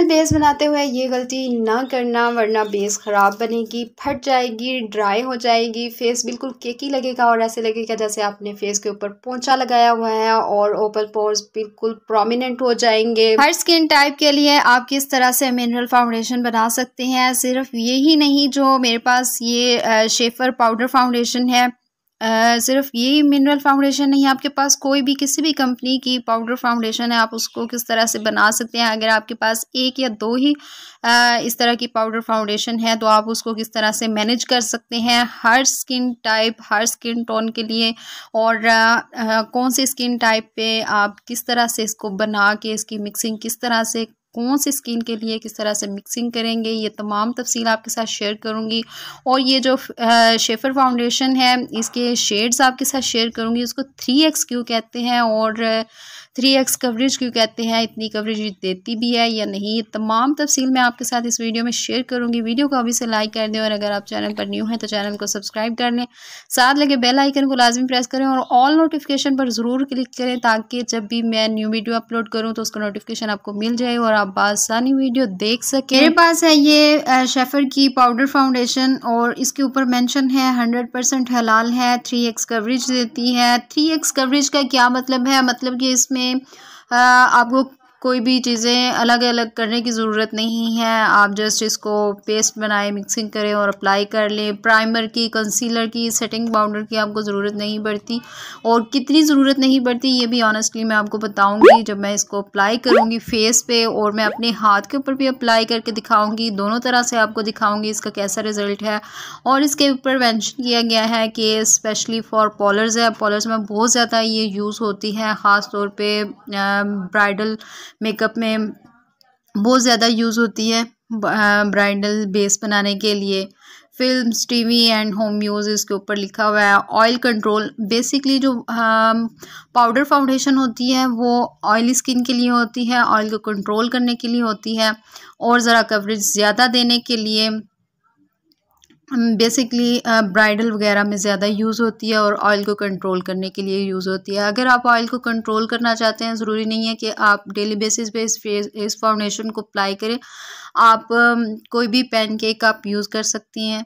normal base बनाते हुए ये गलती ना करना वरना बेस ख़राब बनेगी फट जाएगी ड्राई हो जाएगी फेस बिल्कुल केकी लगेगा और ऐसे लगेगा जैसे आपने फेस के ऊपर पोंछा लगाया हुआ है और ओपन पोर्स बिल्कुल प्रोमिनेंट हो जाएंगे हर स्किन टाइप के लिए आप किस तरह से मिनरल फाउंडेशन बना सकते हैं सिर्फ ये ही नहीं जो मेरे पास ये शेफर पाउडर फाउंडेशन है सिर्फ ये मिनरल फाउंडेशन नहीं आपके पास कोई भी किसी भी कंपनी की पाउडर फाउंडेशन है आप उसको किस तरह से बना सकते हैं अगर आपके पास एक या दो ही आ, इस तरह की पाउडर फाउंडेशन है तो आप उसको किस तरह से मैनेज कर सकते हैं हर स्किन टाइप हर स्किन टोन के लिए और आ, कौन से स्किन टाइप पे आप किस तरह से इसको बना के इसकी मिक्सिंग किस तरह से कौन से स्किन के लिए किस तरह से मिक्सिंग करेंगे ये तमाम तफसील आपके साथ शेयर करूँगी और ये जो शेफर फाउंडेशन है इसके शेड्स आपके साथ शेयर करूँगी इसको थ्री एक्स क्यू कहते हैं और थ्री एक्स कवरेज क्यों कहते हैं इतनी कवरेज देती भी है या नहीं ये तमाम तफसील मैं आपके साथ इस वीडियो में शेयर करूँगी वीडियो को अभी से लाइक कर दें और अगर आप चैनल पर न्यू हैं तो चैनल को सब्सक्राइब कर लें साथ लगे बेल आइकन को लाजमी प्रेस करें और ऑल नोटिफिकेशन पर ज़रूर क्लिक करें ताकि जब भी मैं न्यू वीडियो अपलोड करूँ तो उसका नोटिफिकेशन आपको मिल जाए और आप बासानी वीडियो देख सकें मेरे पास है ये शेफर की पाउडर फाउंडेशन और इसके ऊपर मैंशन है हंड्रेड परसेंट हलाल है थ्री एक्स कवरेज देती है थ्री एक्स कवरेज का क्या मतलब है मतलब कि इसमें आपको कोई भी चीज़ें अलग अलग करने की ज़रूरत नहीं है आप जस्ट इसको पेस्ट बनाएं मिक्सिंग करें और अप्लाई कर लें प्राइमर की कंसीलर की सेटिंग पाउडर की आपको ज़रूरत नहीं पड़ती और कितनी ज़रूरत नहीं पड़ती ये भी ऑनेस्टली मैं आपको बताऊँगी जब मैं इसको अप्लाई करूँगी फेस पे और मैं अपने हाथ के ऊपर भी अप्लाई करके दिखाऊँगी दोनों तरह से आपको दिखाऊँगी इसका कैसा रिज़ल्ट है और इसके ऊपर मैंशन किया गया है कि स्पेशली फॉर पॉलर्स है पॉलर्स में बहुत ज़्यादा ये यूज़ होती है ख़ास तौर पर ब्राइडल मेकअप में बहुत ज़्यादा यूज़ होती है ब्राइडल बेस बनाने के लिए film TV and home use इसके ऊपर लिखा हुआ है ऑयल कंट्रोल बेसिकली जो पाउडर फाउंडेशन होती है वो ऑयली स्किन के लिए होती है ऑयल को कंट्रोल करने के लिए होती है और ज़रा कवरेज ज़्यादा देने के लिए बेसिकली ब्राइडल वगैरह में ज़्यादा यूज़ होती है और ऑयल को कंट्रोल करने के लिए यूज़ होती है अगर आप ऑयल को कंट्रोल करना चाहते हैं ज़रूरी नहीं है कि आप डेली बेसिस पे इस फेस इस फाउंडेशन को अप्लाई करें आप कोई भी पैनकेक आप यूज़ कर सकती हैं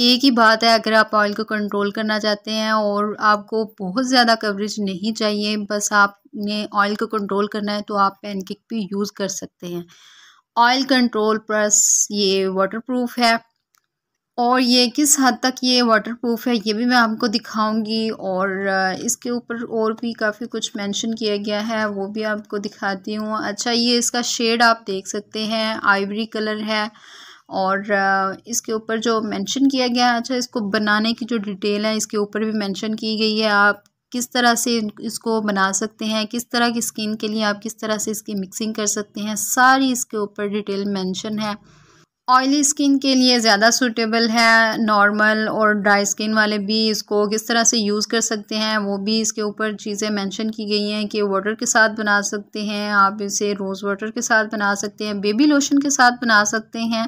एक ही बात है अगर आप ऑयल को कंट्रोल करना चाहते हैं और आपको बहुत ज़्यादा कवरेज नहीं चाहिए बस आपने ऑयल को कंट्रोल करना है तो आप पैनकेक भी यूज़ कर सकते हैं ऑयल कंट्रोल प्लस ये वाटरप्रूफ है और ये किस हद तक ये वाटर प्रूफ है ये भी मैं आपको दिखाऊंगी और इसके ऊपर और भी काफ़ी कुछ मेंशन किया गया है वो भी आपको दिखाती हूँ अच्छा ये इसका शेड आप देख सकते हैं आइवरी कलर है और इसके ऊपर जो मेंशन किया गया है अच्छा इसको बनाने की जो डिटेल है इसके ऊपर भी मेंशन की गई है आप किस तरह से इसको बना सकते हैं किस तरह की स्किन के लिए आप किस तरह से इसकी मिक्सिंग कर सकते हैं सारी इसके ऊपर डिटेल मेंशन है ऑयली स्किन के लिए ज़्यादा सूटेबल है नॉर्मल और ड्राई स्किन वाले भी इसको किस तरह से यूज़ कर सकते हैं वो भी इसके ऊपर चीज़ें मेंशन की गई हैं कि वाटर के साथ बना सकते हैं आप इसे रोज़ वाटर के साथ बना सकते हैं बेबी लोशन के साथ बना सकते हैं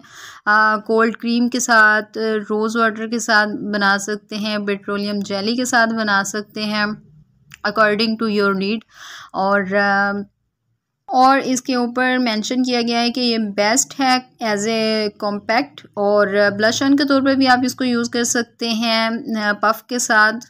कोल्ड क्रीम के साथ रोज़ वाटर के साथ बना सकते हैं पेट्रोलियम जेली के साथ बना सकते हैं अकॉर्डिंग टू योर नीड और और इसके ऊपर मेंशन किया गया है कि ये बेस्ट है एज ए कॉम्पैक्ट और ब्लश ऑन के तौर पर भी आप इसको यूज़ कर सकते हैं पफ के साथ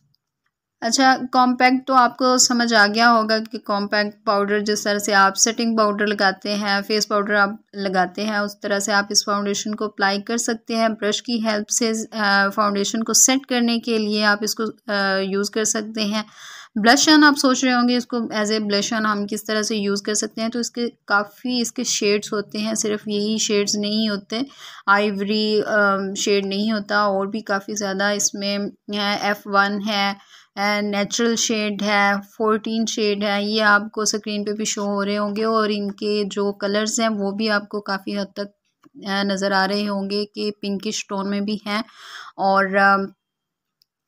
अच्छा कॉम्पैक्ट तो आपको समझ आ गया होगा कि कॉम्पैक्ट पाउडर जिस तरह से आप सेटिंग पाउडर लगाते हैं फेस पाउडर आप लगाते हैं उस तरह से आप इस फाउंडेशन को अप्लाई कर सकते हैं ब्रश की हेल्प से फाउंडेशन को सेट करने के लिए आप इसको यूज़ कर सकते हैं ब्लशन आप सोच रहे होंगे इसको एज ए ब्लशन हम किस तरह से यूज़ कर सकते हैं तो इसके काफ़ी इसके शेड्स होते हैं सिर्फ यही शेड्स नहीं होते आइवरी शेड um, नहीं होता और भी काफ़ी ज़्यादा इसमें एफ़ वन है नेचुरल शेड है फोर्टीन शेड है ये आपको स्क्रीन पे भी शो हो रहे होंगे और इनके जो कलर्स हैं वो भी आपको काफ़ी हद तक नज़र आ रहे होंगे कि पिंकिश टोन में भी हैं और um,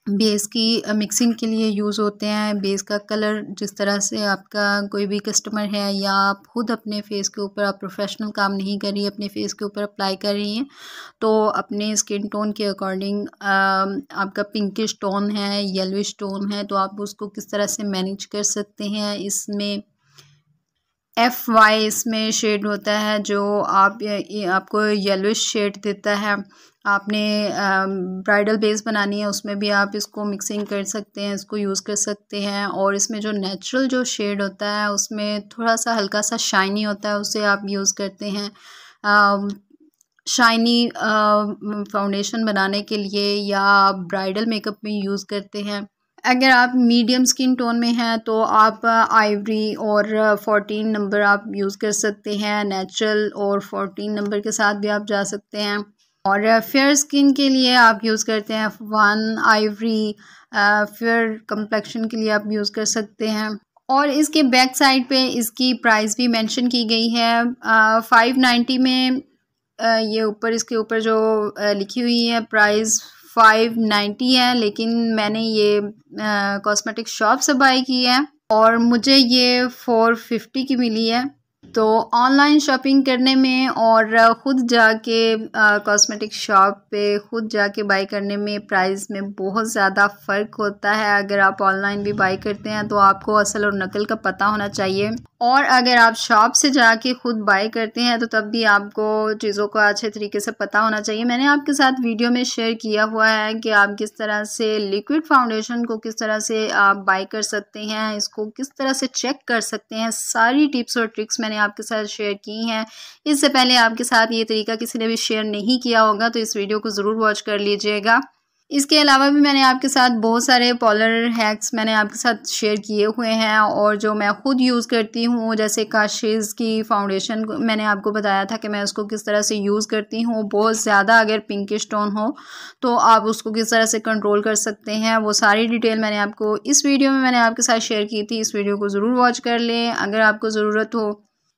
बेस की मिक्सिंग के लिए यूज़ होते हैं बेस का कलर जिस तरह से आपका कोई भी कस्टमर है या आप खुद अपने फेस के ऊपर आप प्रोफेशनल काम नहीं कर रही अपने फेस के ऊपर अप्लाई कर रही हैं तो अपने स्किन टोन के अकॉर्डिंग आपका पिंकिश टोन है येलोइश टोन है तो आप उसको किस तरह से मैनेज कर सकते हैं इसमें एफ़ वाई इसमें शेड होता है जो आप आपको येलोइश शेड देता है आपने ब्राइडल बेस बनानी है उसमें भी आप इसको मिक्सिंग कर सकते हैं इसको यूज़ कर सकते हैं और इसमें जो नेचुरल जो शेड होता है उसमें थोड़ा सा हल्का सा शाइनी होता है उसे आप यूज़ करते हैं शाइनी फाउंडेशन बनाने के लिए या आप ब्राइडल मेकअप में यूज़ करते हैं अगर आप मीडियम स्किन टोन में हैं तो आप आइवरी और फोर्टीन नंबर आप यूज़ कर सकते हैं नेचुरल और फोर्टीन नंबर के साथ भी आप जा सकते हैं और फेयर स्किन के लिए आप यूज़ करते हैं वन आइवरी फेयर कम्प्लेक्शन के लिए आप यूज़ कर सकते हैं और इसके बैक साइड पे इसकी प्राइस भी मेंशन की गई है फाइव नाइन्टी में आ, ये ऊपर इसके ऊपर जो आ, लिखी हुई है प्राइस फाइव नाइन्टी है लेकिन मैंने ये कॉस्मेटिक शॉप से बाई की है और मुझे ये फोर फिफ्टी की मिली है तो ऑनलाइन शॉपिंग करने में और ख़ुद जाके कॉस्मेटिक शॉप पे ख़ुद जाके बाई करने में प्राइस में बहुत ज़्यादा फ़र्क होता है अगर आप ऑनलाइन भी बाई करते हैं तो आपको असल और नकल का पता होना चाहिए और अगर आप शॉप से जाके ख़ुद बाई करते हैं तो तब भी आपको चीज़ों को अच्छे तरीके से पता होना चाहिए मैंने आपके साथ वीडियो में शेयर किया हुआ है कि आप किस तरह से लिक्विड फाउंडेशन को किस तरह से आप बाई कर सकते हैं इसको किस तरह से चेक कर सकते हैं सारी टिप्स और ट्रिक्स मैंने आपके साथ शेयर की हैं इससे पहले आपके साथ ये तरीका किसी ने भी शेयर नहीं किया होगा तो इस वीडियो को ज़रूर वॉच कर लीजिएगा इसके अलावा भी मैंने आपके साथ बहुत सारे पॉलर हैक्स मैंने आपके साथ शेयर किए हुए हैं और जो मैं ख़ुद यूज़ करती हूँ जैसे काशिज़ की फाउंडेशन मैंने आपको बताया था कि मैं उसको किस तरह से यूज़ करती हूँ बहुत ज़्यादा अगर पिंकिश स्टोन हो तो आप उसको किस तरह से कंट्रोल कर सकते हैं वो सारी डिटेल मैंने आपको इस वीडियो में मैंने आपके साथ शेयर की थी इस वीडियो को ज़रूर वॉच कर लें अगर आपको ज़रूरत हो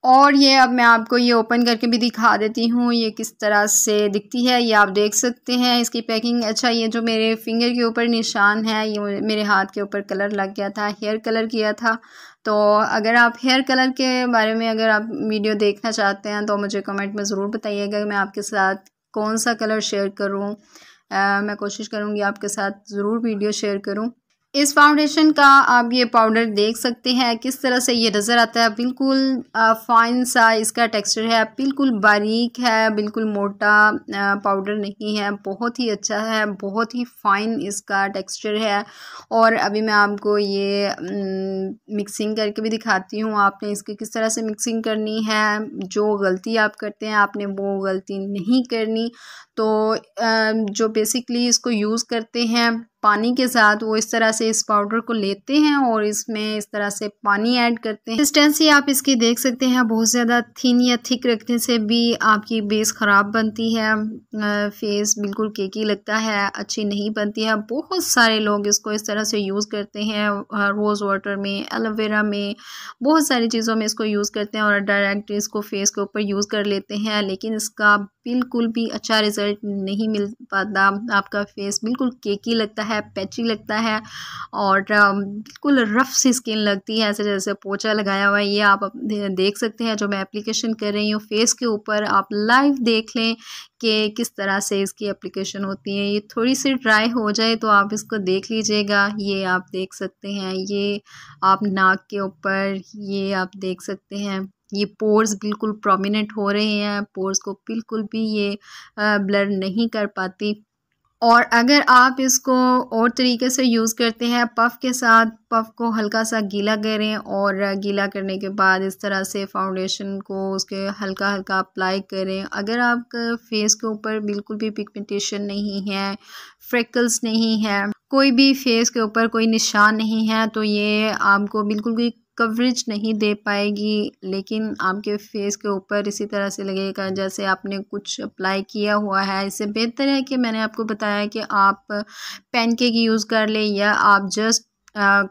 और ये अब मैं आपको ये ओपन करके भी दिखा देती हूँ ये किस तरह से दिखती है ये आप देख सकते हैं इसकी पैकिंग अच्छा ये जो मेरे फिंगर के ऊपर निशान है ये मेरे हाथ के ऊपर कलर लग गया था हेयर कलर किया था तो अगर आप हेयर कलर के बारे में अगर आप वीडियो देखना चाहते हैं तो मुझे कमेंट में ज़रूर बताइएगा मैं आपके साथ कौन सा कलर शेयर करूँ मैं कोशिश करूँगी आपके साथ ज़रूर वीडियो शेयर करूँ इस फाउंडेशन का आप ये पाउडर देख सकते हैं किस तरह से ये नज़र आता है बिल्कुल फाइन सा इसका टेक्सचर है बिल्कुल बारीक है बिल्कुल मोटा पाउडर नहीं है बहुत ही अच्छा है बहुत ही फाइन इसका टेक्सचर है और अभी मैं आपको ये मिक्सिंग करके भी दिखाती हूँ आपने इसकी किस तरह से मिक्सिंग करनी है जो गलती आप करते हैं आपने वो गलती नहीं करनी तो जो बेसिकली इसको यूज़ करते हैं पानी के साथ वो इस तरह से इस पाउडर को लेते हैं और इसमें इस तरह से पानी ऐड करते हैं कंसिस्टेंसी आप इसकी देख सकते हैं बहुत ज़्यादा थिन या थिक रखने से भी आपकी बेस ख़राब बनती है फेस बिल्कुल केकी लगता है अच्छी नहीं बनती है बहुत सारे लोग इसको इस तरह से यूज़ करते हैं रोज़ वाटर में एलोवेरा में बहुत सारी चीज़ों में इसको यूज़ करते हैं और डायरेक्ट इसको फेस के ऊपर यूज़ कर लेते हैं लेकिन इसका बिल्कुल भी अच्छा रिज़ल्ट नहीं मिल पाता आपका फेस बिल्कुल केकी लगता है है पैची लगता है और बिल्कुल रफ़ सी स्किन लगती है ऐसे जैसे पोचा लगाया हुआ है ये आप देख सकते हैं जो मैं एप्लीकेशन कर रही हूँ फेस के ऊपर आप लाइव देख लें कि किस तरह से इसकी एप्लीकेशन होती है ये थोड़ी सी ड्राई हो जाए तो आप इसको देख लीजिएगा ये आप देख सकते हैं ये आप नाक के ऊपर ये आप देख सकते हैं ये पोर्स बिल्कुल प्रोमिनेंट हो रहे हैं पोर्स को बिल्कुल भी ये ब्लर नहीं कर पाती और अगर आप इसको और तरीके से यूज़ करते हैं पफ़ के साथ पफ़ को हल्का सा गीला करें और गीला करने के बाद इस तरह से फाउंडेशन को उसके हल्का हल्का अप्लाई करें अगर आपके फेस के ऊपर बिल्कुल भी पिगमेंटेशन नहीं है फ्रेकल्स नहीं है कोई भी फेस के ऊपर कोई निशान नहीं है तो ये आपको बिल्कुल भी कवरेज नहीं दे पाएगी लेकिन आपके फेस के ऊपर इसी तरह से लगेगा जैसे आपने कुछ अप्लाई किया हुआ है इससे बेहतर है कि मैंने आपको बताया कि आप पेन केक यूज़ कर लें या आप जस्ट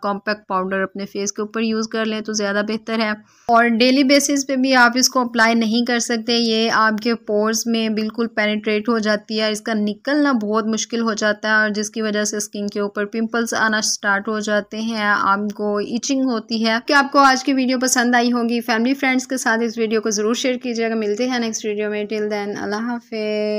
कॉम्पैक्ट पाउडर अपने फेस के ऊपर यूज़ कर लें तो ज़्यादा बेहतर है और डेली बेसिस पे भी आप इसको अप्लाई नहीं कर सकते ये आपके पोर्स में बिल्कुल पेनिट्रेट हो जाती है इसका निकलना बहुत मुश्किल हो जाता है और जिसकी वजह से स्किन के ऊपर पिंपल्स आना स्टार्ट हो जाते हैं आपको इचिंग होती है क्या आपको आज की वीडियो पसंद आई होगी फैमिली फ्रेंड्स के साथ इस वीडियो को ज़रूर शेयर कीजिएगा मिलते हैं नेक्स्ट वीडियो में टिल देन अल्लाह हाफि